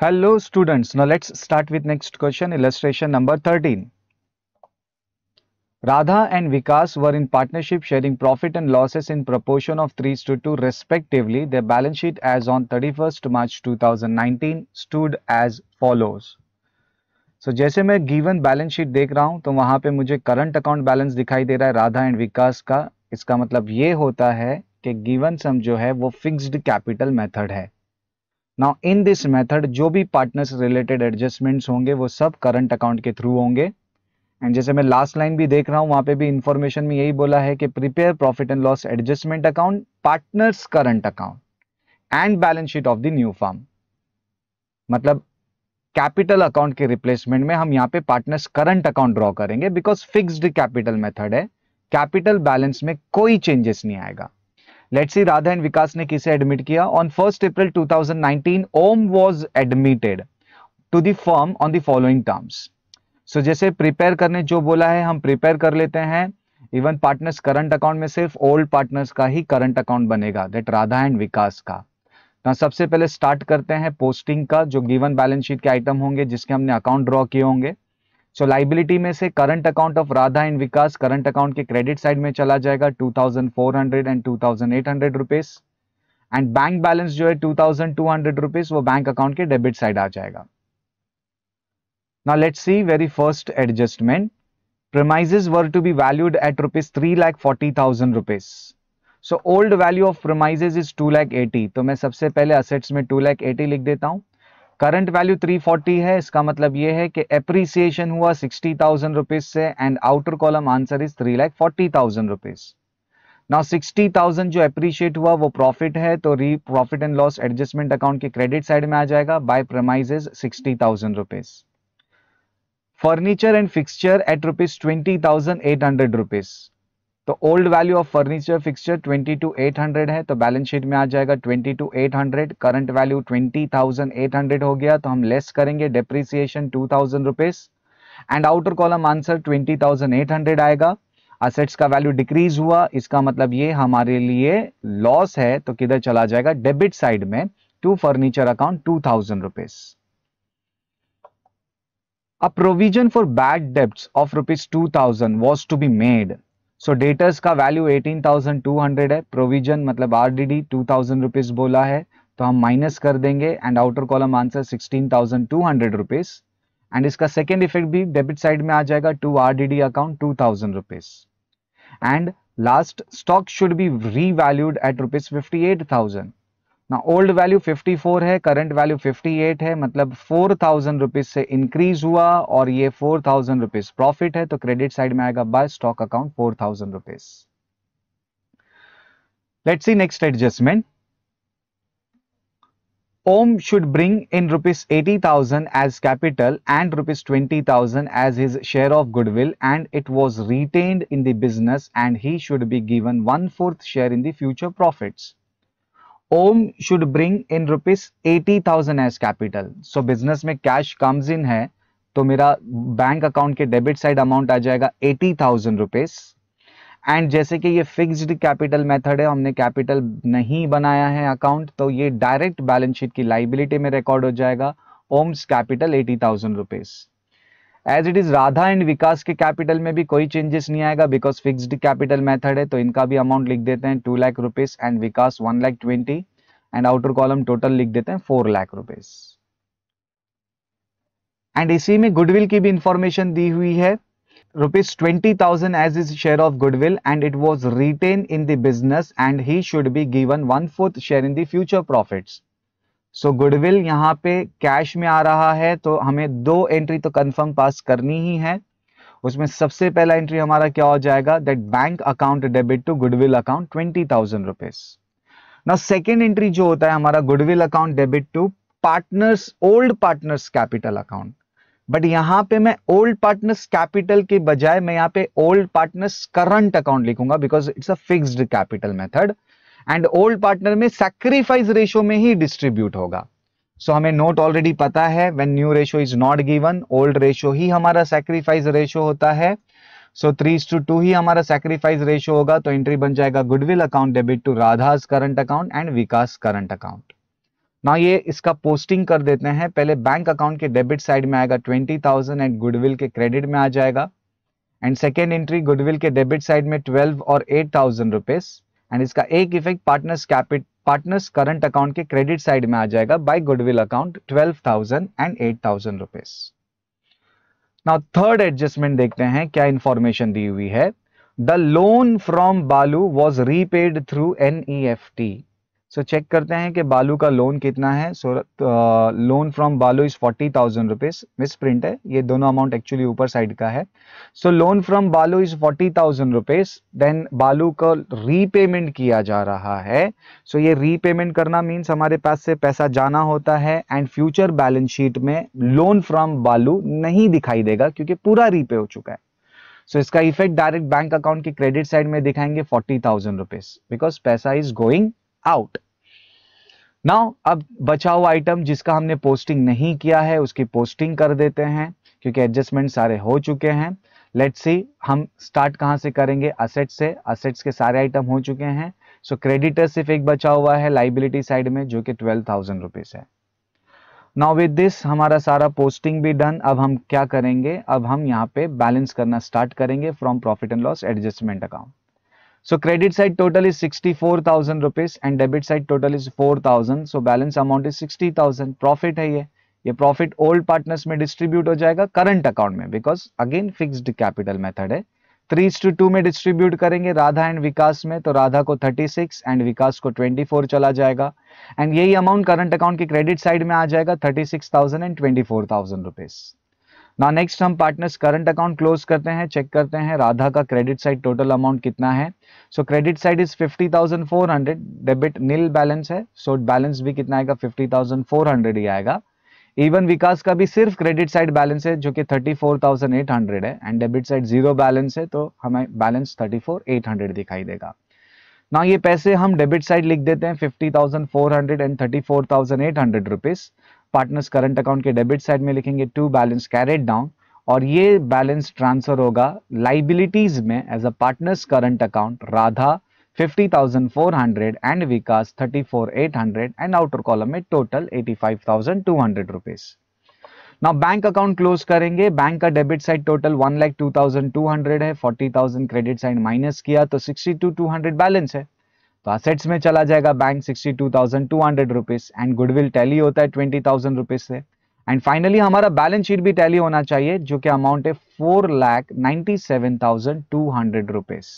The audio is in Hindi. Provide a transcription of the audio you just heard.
Hello students, now let's start with next question, illustration number 13. Radha and Vikas were in partnership sharing profit and losses in proportion of 3 to 2 respectively. Their balance sheet as on 31st March 2019 stood as follows. So so, जैसे मैं गिवन बैलेंस शीट देख रहा हूँ तो वहाँ पे मुझे करंट अकाउंट बैलेंस दिखाई दे रहा है राधा एंड विकास का इसका मतलब ये होता है कि गिवन सम जो है वो फिक्स्ड कैपिटल मेथड है नाउ इन दिस मेथड जो भी पार्टनर्स रिलेटेड एडजस्टमेंट्स होंगे वो सब करंट अकाउंट के थ्रू होंगे एंड जैसे मैं लास्ट लाइन भी देख रहा हूँ वहाँ पे भी इन्फॉर्मेशन में यही बोला है कि prepare profit and loss adjustment account partners current account and balance sheet of the new form मतलब कैपिटल अकाउंट के रिप्लेसमेंट में हम यहाँ पे पार्टनर्स करंट अकाउंट ड्रॉ करेंगे बिकॉज फिक्स्ड कैपिटल मेथड है कैपिटल बैलेंस में कोई चेंजेस नहीं आएगा let's see Radha and Vikas ने किसे एडमिट किया on first April 2019 Om was admitted to the firm on the following terms सो जैसे प्रिपेयर करने जो बोला है हम प्रिपेयर कर लेते हैं इवन पार्टनर्स करंट अकाउंट में सिर्फ ओल्ड पार्टनर्स का ही करंट अकाउंट बनेगा दैट राधा एंड विकास का तो सबसे पहले स्टार्ट करते हैं पोस्टिंग का जो गिवन बैलेंस शीट के आइटम होंगे जिसके हमने अकाउंट ड्रॉ किए होंगे सो लाइबिलिटी में से current account of Radha and Vikas current account के क्रेडिट साइड में चला जाएगा 2400 and 2800 rupees and bank balance जो है 2200 रुपीस वो बैंक अकाउंट के डेबिट साइड आ जाएगा now let's see very first adjustment premises were to be valued at rupees three lakh forty thousand rupees so old value of premises is two lakh eighty तो मैं सबसे पहले असेट्स में टू lakh एटी लिख देता हूं करंट वैल्यू 340 है इसका मतलब ये है कि एप्रिसिएशन हुआ सिक्सटी थाउजेंड रुपीज से and outer column answer is three lakh forty thousand rupees now sixty thousand जो एप्रिशिएट हुआ वो प्रॉफिट है तो री profit and loss adjustment account के क्रेडिट साइड में आ जाएगा by premises sixty thousand rupees furniture and fixture at rupees twenty thousand eight hundred rupees तो old value of furniture fixture twenty two eight hundred है तो बैलेंस शीट में आ जाएगा twenty two eight hundred current value twenty thousand eight hundred हो गया तो हम लेस करेंगे depreciation two thousand rupees and outer column answer twenty thousand eight hundred आएगा असेट्स का वैल्यू डिक्रीज हुआ इसका मतलब ये हमारे लिए लॉस है तो किधर चला जाएगा डेबिट साइड में to furniture account two thousand rupees a provision for bad bad of rupees two thousand was to be made so debtors का वैल्यू 18,200 है प्रोविजन मतलब R D D two thousand rupees बोला है तो हम माइनस कर देंगे and outer column answer sixteen thousand two hundred rupees and इसका सेकेंड इफेक्ट भी डेबिट साइड में आ जाएगा to R D D account two thousand rupees and last stock should be revalued at rupees fifty eight thousand ना ओल्ड वैल्यू 54 है करंट वैल्यू 58 है मतलब फोर थाउजेंड रुपीज से इंक्रीज हुआ और ये फोर थाउजेंड रुपीज प्रॉफिट है तो क्रेडिट साइड में आएगा by stock account four thousand rupees let see next adjustment Om should bring in rupees eighty thousand as capital and rupees twenty thousand as his share of goodwill and it was retained in the business and he should be given one fourth share in the future profits Om should bring in rupees eighty thousand as capital so business में कैश कम्स इन है तो मेरा बैंक अकाउंट के डेबिट साइड अमाउंट आ जाएगा एटी थाउजेंड रुपीज एंड जैसे कि ये फिक्स्ड कैपिटल मेथड है हमने कैपिटल नहीं बनाया है अकाउंट तो ये डायरेक्ट बैलेंस शीट की लाइबिलिटी में रिकॉर्ड हो जाएगा Om's capital eighty thousand rupees as it is Radha and Vikas के कैपिटल में भी कोई चेंजेस नहीं आएगा बिकॉज फिक्सड कैपिटल मेथड है तो इनका भी अमाउंट लिख देते हैं two lakh rupees and Vikas one lakh twenty and outer column total लिख देते हैं फोर लाख रुपीज एंड इसी में गुडविल की भी इंफॉर्मेशन दी हुई है rupees twenty thousand as is share of goodwill and it was retained in the business and he should be given one fourth share in the future profits so goodwill यहाँ पे कैश में आ रहा है तो हमें दो एंट्री तो कंफर्म पास करनी ही है उसमें सबसे पहला एंट्री हमारा क्या हो जाएगा that bank account debit to goodwill account twenty thousand rupees ना सेकेंड एंट्री जो होता है हमारा goodwill account debit to partners old partners capital account but यहाँ पे मैं ओल्ड पार्टनर्स कैपिटल के बजाय मैं यहाँ पे ओल्ड पार्टनर्स करंट अकाउंट लिखूंगा because it's a fixed capital method and old partner में सेक्रीफाइस रेशो में ही डिस्ट्रीब्यूट होगा सो so, हमें नोट ऑलरेडी पता है when new ratio is not given old ratio ही हमारा सेक्रीफाइस रेशो होता है सो थ्री टू टू ही हमारा सेक्रीफाइस रेशो होगा तो एंट्री बन जाएगा goodwill account debit to Radha's current account and Vikas current account ना ये इसका पोस्टिंग कर देते हैं पहले बैंक अकाउंट के डेबिट साइड में आएगा ट्वेंटी थाउजेंड एंड गुडविल के क्रेडिट में आ जाएगा एंड सेकेंड एंट्री गुडविल के डेबिट साइड में ट्वेल्व और एट थाउजेंड रुपीज एंड इसका एक effect partners capital partners current account के क्रेडिट साइड में आ जाएगा by goodwill account twelve thousand and eight thousand rupees now third adjustment देखते हैं क्या इंफॉर्मेशन दी हुई है the loan from Balu was repaid through N E F T so check करते हैं कि बालू का लोन कितना है so loan from Balu is forty thousand rupees misprint है ये दोनों अमाउंट एक्चुअली ऊपर साइड का है so loan from Balu is forty thousand rupees then Balu का रीपेमेंट किया जा रहा है सो so, ये रीपेमेंट करना मीन्स हमारे पास से पैसा जाना होता है एंड फ्यूचर बैलेंस शीट में लोन फ्रॉम बालू नहीं दिखाई देगा क्योंकि पूरा रीपे हो चुका है सो so, इसका इफेक्ट डायरेक्ट बैंक अकाउंट के क्रेडिट साइड में दिखाएंगे फोर्टी थाउजेंड रुपीज बिकॉज पैसा इज गोइंग आउट नाउ अब बचा हुआ आइटम जिसका हमने पोस्टिंग नहीं किया है उसकी पोस्टिंग कर देते हैं क्योंकि एडजस्टमेंट सारे हो चुके हैं लेट्स सी हम स्टार्ट कहां से करेंगे असेट से असेट्स के सारे आइटम हो चुके हैं सो so, क्रेडिटर सिर्फ एक बचा हुआ है लाइबिलिटी साइड में जो कि ट्वेल्व थाउजेंड रुपीज़ है नाउ विद दिस हमारा सारा पोस्टिंग भी डन अब हम क्या करेंगे अब हम यहाँ पे बैलेंस करना स्टार्ट करेंगे from profit and loss adjustment account So credit side total is 64,000 rupees and debit side total is 4,000. So balance amount is 60,000. Profit है ये ये प्रॉफिट ओल्ड पार्टनर्स में डिस्ट्रीब्यूट हो जाएगा करंट अकाउंट में because again fixed capital method है थ्री टू टू में डिस्ट्रीब्यूट करेंगे राधा एंड विकास में तो राधा को 36 एंड विकास को 24 चला जाएगा एंड यही अमाउंट करंट अकाउंट के क्रेडिट साइड में आ जाएगा 36,000 एंड 24,000 रुपीज ना नेक्स्ट हम पार्टनर्स करंट अकाउंट क्लोज करते हैं चेक करते हैं राधा का क्रेडिट साइड टोटल अमाउंट कितना है so credit side is 50,400 debit nil balance है सो so बैलेंस भी कितना आएगा 50,400 ही आएगा इवन विकास का भी सिर्फ क्रेडिट साइड बैलेंस है जो कि 34,800 है and debit side zero balance है तो हमें बैलेंस हंड्रेड दिखाई देगा ना ये पैसे हम डेबिट साइड लिख देते हैं hundred and hundred rupees partners current account के डेबिट साइड में लिखेंगे टू बैलेंस कैरेट डाउन और ये बैलेंस ट्रांसफर होगा लाइबिलिटीज में as a partners current account Radha 50,400 and Vikas 34,800 and outer column में total 85,200 rupees now bank account close करेंगे बैंक का debit side total one lakh two two thousand hundred है forty thousand credit side minus किया तो sixty to to hundred balance है तो असेट्स में चला जाएगा bank sixty two thousand two hundred rupees and goodwill tally होता है ट्वेंटी थाउजेंड रुपीज से एंड फाइनली हमारा बैलेंस शीट भी टैली होना चाहिए जो कि अमाउंट है four lakh ninety seven thousand two hundred rupees